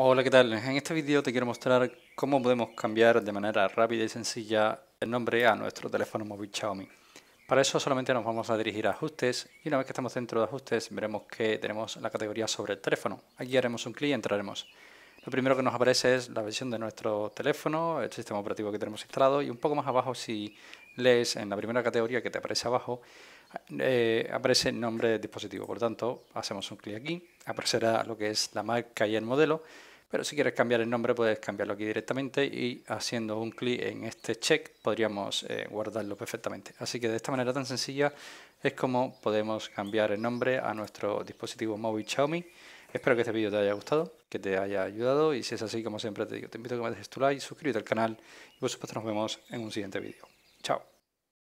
Hola, ¿qué tal? En este vídeo te quiero mostrar cómo podemos cambiar de manera rápida y sencilla el nombre a nuestro teléfono móvil Xiaomi. Para eso solamente nos vamos a dirigir a ajustes y una vez que estamos dentro de ajustes veremos que tenemos la categoría sobre el teléfono. Aquí haremos un clic y entraremos. Lo primero que nos aparece es la versión de nuestro teléfono, el sistema operativo que tenemos instalado y un poco más abajo si lees en la primera categoría que te aparece abajo, eh, aparece el nombre del dispositivo. Por lo tanto, hacemos un clic aquí, aparecerá lo que es la marca y el modelo, pero si quieres cambiar el nombre puedes cambiarlo aquí directamente y haciendo un clic en este check podríamos eh, guardarlo perfectamente. Así que de esta manera tan sencilla es como podemos cambiar el nombre a nuestro dispositivo móvil Xiaomi. Espero que este vídeo te haya gustado, que te haya ayudado y si es así, como siempre te digo, te invito a que me dejes tu like, suscríbete al canal y por supuesto nos vemos en un siguiente vídeo. Chao.